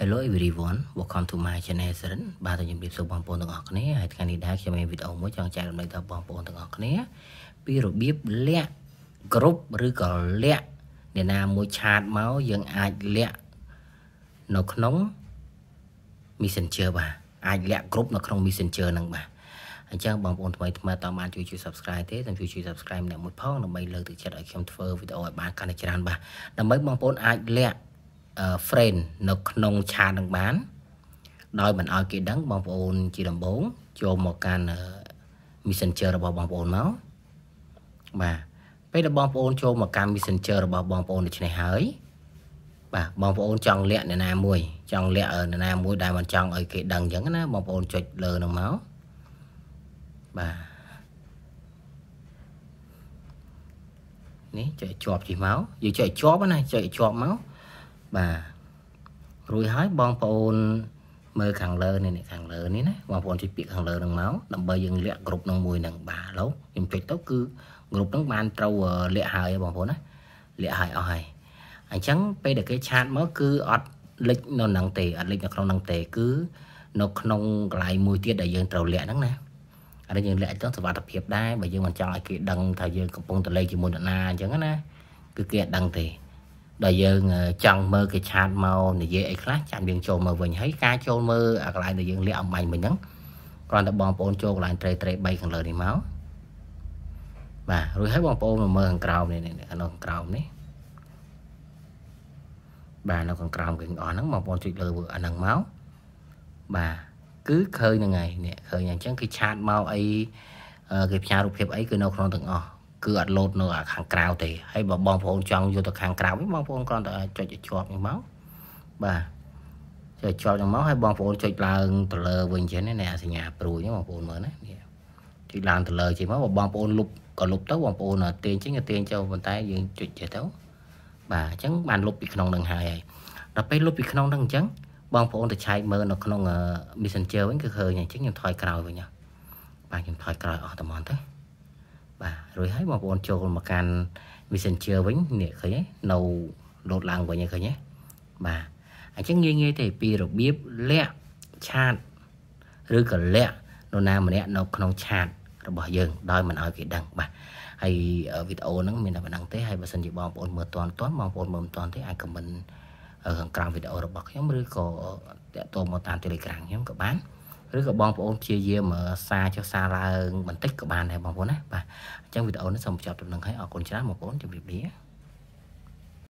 Hello everyone welcome to my channel សិនបាទជំរាបសួរបងប្អូនទាំងអស់គ្នាហើយថ្ងៃនេះដែរខ្ញុំមានវីដេអូមួយចង់ចែករំលែកដល់បងប្អូនទាំងអស់គ្នាពីរបៀបលាក់ក្រុមឬក៏លាក់អ្នកណាមួយឆាតមកយើងអាចលាក់នៅក្នុង Messenger បាទអាចលាក់ក្រុមនៅក្នុង Messenger ហ្នឹងបាទអញ្ចឹងបងប្អូនថ្មីថ្មតើបានជួយជួយ subscribe ទេតាមជួយជួយ subscribe ម្នាក់មួយផងដើម្បីលើកទឹកចិត្តឲ្យខ្ញុំធ្វើវីដេអូឲ្យបានកាន់តែច្រើនបាទដើម្បីបងប្អូនអាចលាក់ friend នៅក្នុងឆាតនឹងបាន ដោយមិនឲ្យគេដឹងបងប្អូនជាដំបូងចូលមកកាន់ Messenger របស់បងប្អូនមកបាទពេលដែលបងប្អូនចូលមកកាន់ Messenger របស់បងប្អូនដូច្នេះហើយបាទបងប្អូនចង់លាក់អ្នកណាមួយ ចង់លាក់អ្នកណាមួយដែលមិនចង់ឲ្យគេដឹងអញ្ចឹងណាបងប្អូនចុចលើនឹងមកបាទនេះចុចជាប់ជិះមកយើងចុចជាប់ណាចុចជាប់មកបាទរួចហើយបងប្អូនមើលខាងលើនេះខាងលើនេះណាបងប្អូនជួយពាក្យខាងលើនឹងមកដើម្បីយើងលាក់គ្រប់នឹងមួយនឹងបាទឡូវខ្ញុំចុចទៅគឺគ្រប់នឹងបានត្រូវលាក់ហើយបងប្អូនណាលាក់ហើយអស់ហើយអញ្ចឹងពេលដែលគេឆាតមកគឺអត់លិចនៅនឹងទេអត់លិចនៅក្នុងនឹងទេគឺនៅក្នុងកន្លែងមួយទៀតដែលយើងត្រូវលាក់ហ្នឹងណាអានេះយើងលាក់ទៅសុវត្ថិភាពដែរបើយើងមិនចង់ឲ្យគេដឹងថាយើងកំពុងតលេងជាមួយនរណាអញ្ចឹងណាគឺគេអត់ដឹងទេដែលយើង ចង់មើលគេឆាតមកនិយាយអីខ្លះចាំយើងចូលមើលវិញហើយការចូលមើលអាកន្លែងដែលយើងលាក់អំបញ្ញមិញហ្នឹងគ្រាន់តែបងប្អូនចូលកន្លែង tray tray 3ខាងលើនេះមកបាទរួចហើយបងប្អូនមកមើលខាងក្រោមនេះនេះនៅខាងក្រោមនេះបាទនៅខាងក្រោមគេអស់ហ្នឹងបងប្អូនជួយលើអាហ្នឹងមកបាទគឺឃើញហ្នឹងហើយនេះឃើញអញ្ចឹងគឺឆាតមកអីគេផ្ញើរូបភាពអីគឺនៅក្នុងទាំងអស់គឺអត់លោតនៅខាងក្រៅទេហើយបើបងប្អូនចង់យកទៅខាងក្រៅវិញបងប្អូនគ្រាន់តែចុចជាប់ហ្នឹងមកបាទចុចជាប់ហ្នឹងមកហើយបងប្អូនចុចឡើងទៅលើ វិញចឹងណាសញ្ញាព្រួយហ្នឹងបងប្អូនមើលណានេះចុចឡើងទៅលើចឹងមកបងប្អូនលុបក៏លុបទៅបងប្អូនទាញចឹងក៏ទាញចូលប៉ុន្តែយើងចុចចេះទៅបាទអញ្ចឹងបានលុបពីក្នុងនឹងហើយហើយដល់ពេលលុបពីក្នុងនឹងអញ្ចឹងបងប្អូនទៅឆែកមើលនៅក្នុង Messenger វិញគឺឃើញអញ្ចឹងខ្ញុំថយក្រោយវិញបាទខ្ញុំថយក្រោយអស់តំណទៅបាទរួចហើយបងប្អូនចូលមកកាន់ Messenger វិញនេះឃើញទេនៅ load ឡើងវិញឃើញទេបាទអញ្ចឹងងាយងាយទេពីរបៀបលាក់ឆាតឬក៏លាក់នរណាម្នាក់នៅ ក្នុងឆាតរបស់យើងដោយមិនឲ្យគេដឹងបាទហើយវីដេអូហ្នឹងមានតែប៉ុណ្្នឹងទេហើយបើសិនជាបងប្អូនមើលតាន់តាន់បងប្អូនមើលមិនតាន់ទេអាចខមមិនខាងក្រោមវីដេអូរបស់ខ្ញុំឬក៏តាក់ទងមកតាម Telegram ខ្ញុំក៏បានឬក៏បងប្អូនព្យាយាមសារចុះសារឡើងបន្តិចក៏បានដែរបងប្អូនណាបាទអញ្ចឹងវីដេអូនេះសូមបញ្ចប់ត្រឹមនឹងហើយអរគុណច្រើនបងប្អូនជម្រាបលា